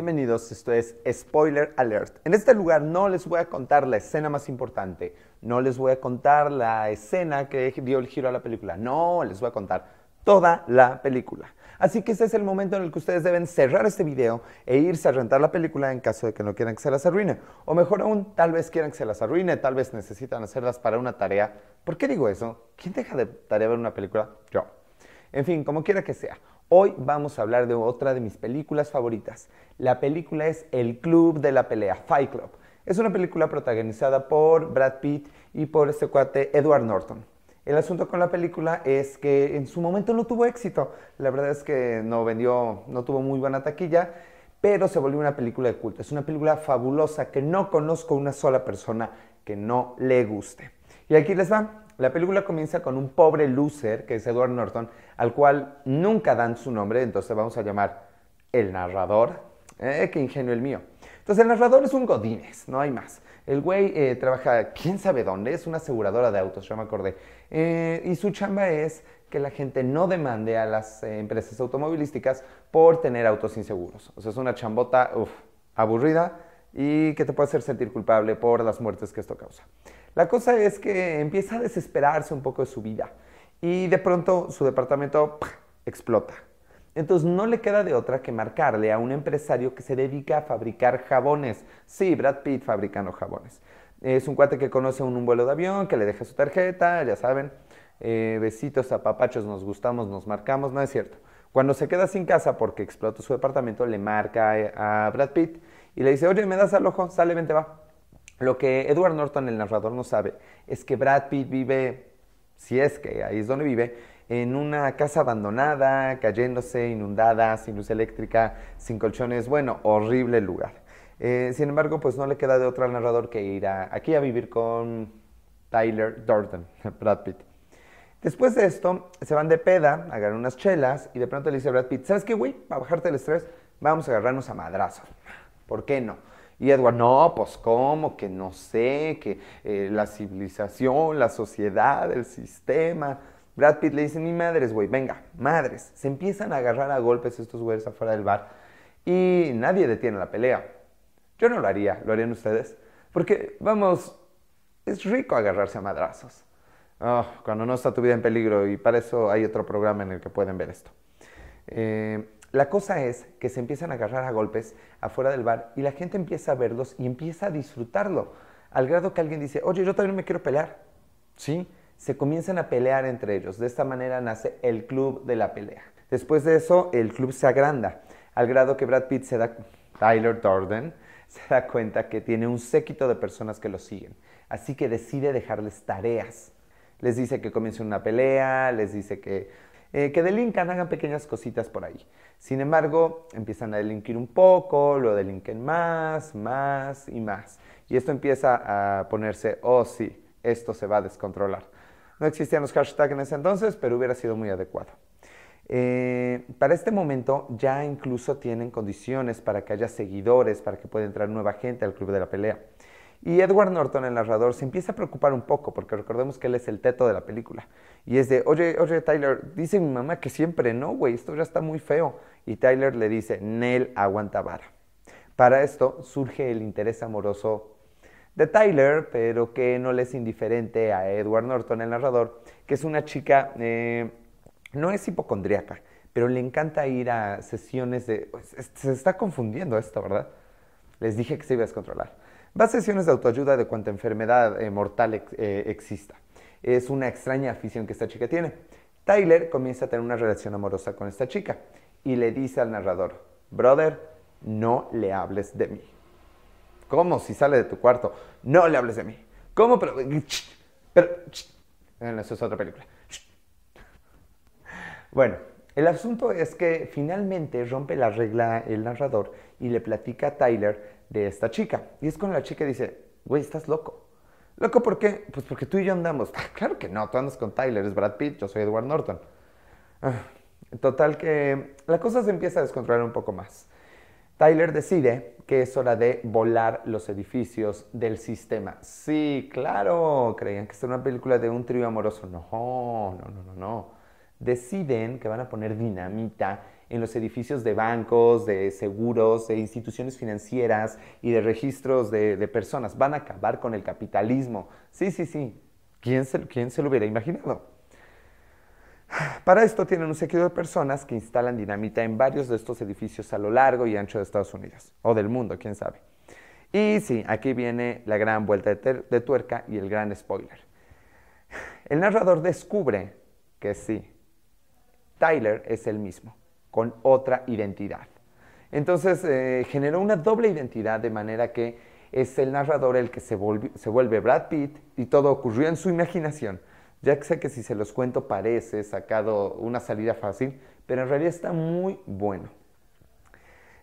bienvenidos, esto es Spoiler Alert. En este lugar no les voy a contar la escena más importante, no les voy a contar la escena que dio el giro a la película, no, les voy a contar toda la película. Así que este es el momento en el que ustedes deben cerrar este video e irse a rentar la película en caso de que no quieran que se las arruine. O mejor aún, tal vez quieran que se las arruine, tal vez necesitan hacerlas para una tarea. ¿Por qué digo eso? ¿Quién deja de tarea ver una película? Yo. En fin, como quiera que sea. Hoy vamos a hablar de otra de mis películas favoritas. La película es El Club de la Pelea, Fight Club. Es una película protagonizada por Brad Pitt y por este cuate Edward Norton. El asunto con la película es que en su momento no tuvo éxito. La verdad es que no vendió, no tuvo muy buena taquilla, pero se volvió una película de culto. Es una película fabulosa que no conozco una sola persona que no le guste. Y aquí les va la película comienza con un pobre loser, que es Edward Norton, al cual nunca dan su nombre, entonces vamos a llamar el narrador. Eh, ¡Qué ingenio el mío! Entonces el narrador es un Godínez, no hay más. El güey eh, trabaja quién sabe dónde, es una aseguradora de autos, ya me acordé. Eh, y su chamba es que la gente no demande a las eh, empresas automovilísticas por tener autos inseguros. O sea, es una chambota aburrida y que te puede hacer sentir culpable por las muertes que esto causa. La cosa es que empieza a desesperarse un poco de su vida y de pronto su departamento explota. Entonces no le queda de otra que marcarle a un empresario que se dedica a fabricar jabones. Sí, Brad Pitt fabricando jabones. Es un cuate que conoce un, vuelo de avión, que le deja su tarjeta, ya saben. Eh, besitos a papachos, nos gustamos, nos marcamos, no es cierto. Cuando se queda sin casa porque explota su departamento, le marca a Brad Pitt y le dice, oye, me das al ojo, sale, vente, va. Lo que Edward Norton, el narrador, no sabe es que Brad Pitt vive, si es que ahí es donde vive, en una casa abandonada, cayéndose, inundada, sin luz eléctrica, sin colchones, bueno, horrible lugar. Eh, sin embargo, pues no le queda de otro al narrador que ir aquí a vivir con Tyler Durden, Brad Pitt. Después de esto, se van de peda, agarran unas chelas y de pronto le dice a Brad Pitt, ¿sabes qué, güey? Para bajarte el estrés, vamos a agarrarnos a madrazos. ¿Por qué no? Y Edward, no, pues cómo, que no sé, que eh, la civilización, la sociedad, el sistema. Brad Pitt le dice, ni madres, güey, venga, madres. Se empiezan a agarrar a golpes estos güeyes afuera del bar y nadie detiene la pelea. Yo no lo haría, lo harían ustedes. Porque, vamos, es rico agarrarse a madrazos. Ah, cuando no está tu vida en peligro y para eso hay otro programa en el que pueden ver esto. Eh, la cosa es que se empiezan a agarrar a golpes afuera del bar y la gente empieza a verlos y empieza a disfrutarlo, al grado que alguien dice, oye, yo también me quiero pelear. ¿Sí? Se comienzan a pelear entre ellos. De esta manera nace el club de la pelea. Después de eso, el club se agranda, al grado que Brad Pitt se da, Tyler Durden, se da cuenta que tiene un séquito de personas que lo siguen. Así que decide dejarles tareas. Les dice que comiencen una pelea, les dice que eh, que delincan, hagan pequeñas cositas por ahí. Sin embargo, empiezan a delinquir un poco, lo delinquen más, más y más. Y esto empieza a ponerse, oh sí, esto se va a descontrolar. No existían los hashtags en ese entonces, pero hubiera sido muy adecuado. Eh, para este momento ya incluso tienen condiciones para que haya seguidores, para que pueda entrar nueva gente al club de la pelea. Y Edward Norton, el narrador, se empieza a preocupar un poco, porque recordemos que él es el teto de la película. Y es de, oye, oye, Tyler, dice mi mamá que siempre no, güey, esto ya está muy feo. Y Tyler le dice, Nel aguanta vara. Para esto surge el interés amoroso de Tyler, pero que no le es indiferente a Edward Norton, el narrador, que es una chica, eh, no es hipocondríaca, pero le encanta ir a sesiones de... Pues, se está confundiendo esto, ¿verdad? Les dije que se iba a descontrolar Va a sesiones de autoayuda de cuanta enfermedad eh, mortal eh, exista. Es una extraña afición que esta chica tiene. Tyler comienza a tener una relación amorosa con esta chica y le dice al narrador, brother, no le hables de mí. ¿Cómo? Si sale de tu cuarto, no le hables de mí. ¿Cómo? Pero... pero eso es otra película. Bueno, el asunto es que finalmente rompe la regla el narrador y le platica a Tyler de esta chica. Y es cuando la chica dice, güey, estás loco. ¿Loco por qué? Pues porque tú y yo andamos. Ah, claro que no, tú andas con Tyler, es Brad Pitt, yo soy Edward Norton. Ah, total que la cosa se empieza a descontrolar un poco más. Tyler decide que es hora de volar los edificios del sistema. Sí, claro, creían que esta era una película de un trío amoroso. No, no, no, no, no. Deciden que van a poner dinamita en los edificios de bancos, de seguros, de instituciones financieras y de registros de, personas. Van a acabar con el capitalismo. Sí, sí, sí. ¿Quién se, se lo hubiera imaginado? Para esto tienen un séquito de personas que instalan dinamita en varios de estos edificios a lo largo y ancho de Estados Unidos, o del mundo, quién sabe. Y sí, aquí viene la gran vuelta de, tuerca y el gran spoiler. El narrador descubre que sí, Tyler es el mismo con otra identidad. Entonces eh, generó una doble identidad de manera que es el narrador el que se, vuelve Brad Pitt y todo ocurrió en su imaginación. Ya que sé que si se los cuento parece sacado una salida fácil, pero en realidad está muy bueno.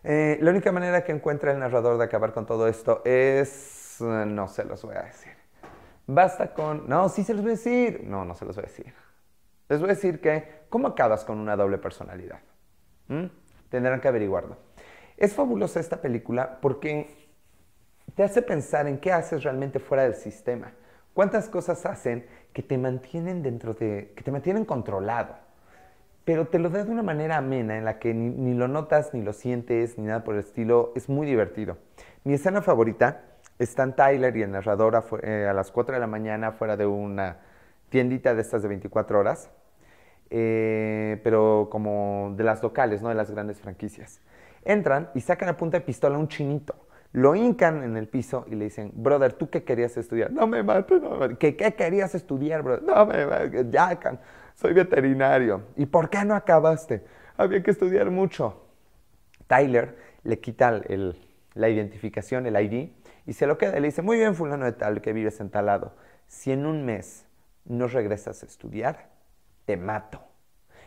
Eh, la única manera que encuentra el narrador de acabar con todo esto es... Eh, no se los voy a decir. Basta con... No, sí se los voy a decir. No, no se los voy a decir. Les voy a decir que, ¿cómo acabas con una doble personalidad? Tendrán que averiguarlo. Es fabulosa esta película porque te hace pensar en qué haces realmente fuera del sistema. ¿Cuántas cosas hacen que te mantienen dentro de, que te mantienen controlado? Pero te lo da de una manera amena en la que ni, lo notas, ni lo sientes, ni nada por el estilo. Es muy divertido. Mi escena favorita están Tyler y el narrador eh, a las 4 de la mañana fuera de una tiendita de estas de 24 horas eh, pero como de las locales, no de las grandes franquicias. Entran y sacan a punta de pistola a un chinito. Lo hincan en el piso y le dicen, brother, ¿tú qué querías estudiar? No me mates, no me ¿Qué, querías estudiar, brother? No me mates, ya, soy veterinario. ¿Y por qué no acabaste? Había que estudiar mucho. Tyler le quita la identificación, el ID, y se lo queda. le dice, muy bien, fulano de tal, que vives en talado. Si en un mes no regresas a estudiar, te mato.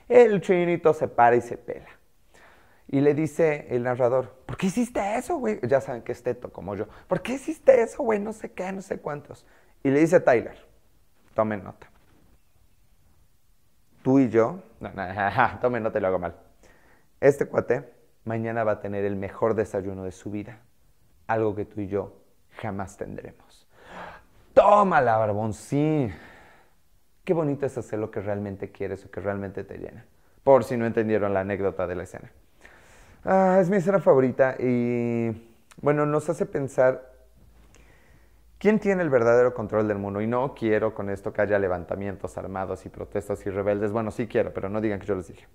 El chinito se para y se pela. Y le dice el narrador, ¿por qué hiciste eso, güey? Ya saben que es teto como yo. ¿Por qué hiciste eso, güey? No sé qué, no sé cuántos. Y le dice Tyler, tomen nota. Tú y yo, no, no, no, tomen nota y lo hago mal. Este cuate mañana va a tener el mejor desayuno de su vida. Algo que tú y yo jamás tendremos. Toma la barbón, Qué bonito es hacer lo que realmente quieres o que realmente te llena. Por si no entendieron la anécdota de la escena. Ah, es mi escena favorita y bueno, nos hace pensar quién tiene el verdadero control del mundo. Y no quiero con esto que haya levantamientos armados y protestas y rebeldes. Bueno, sí quiero, pero no digan que yo les dije.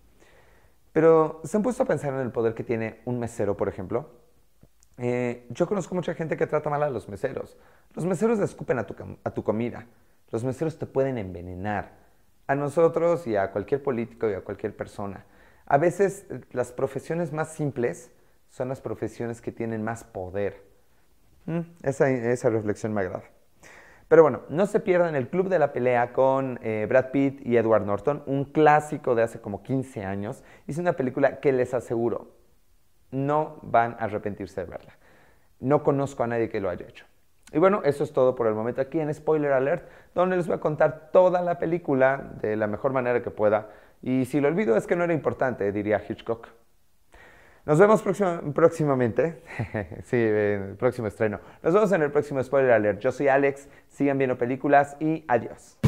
Pero se han puesto a pensar en el poder que tiene un mesero, por ejemplo. Eh, yo conozco mucha gente que trata mal a los meseros. Los meseros escupen a tu, a tu comida. Los meseros te pueden envenenar. A nosotros y a cualquier político y a cualquier persona. A veces eh, las profesiones más simples son las profesiones que tienen más poder. Mm, esa, reflexión me agrada. Pero bueno, no se pierdan el Club de la Pelea con eh, Brad Pitt y Edward Norton, un clásico de hace como 15 años. Hice una película que les aseguro, no van a arrepentirse de verla. No conozco a nadie que lo haya hecho. Y bueno, eso es todo por el momento aquí en Spoiler Alert, donde les voy a contar toda la película de la mejor manera que pueda. Y si lo olvido es que no era importante, diría Hitchcock. Nos vemos próximamente. sí, el próximo estreno. Nos vemos en el próximo Spoiler Alert. Yo soy Alex, sigan viendo películas y adiós.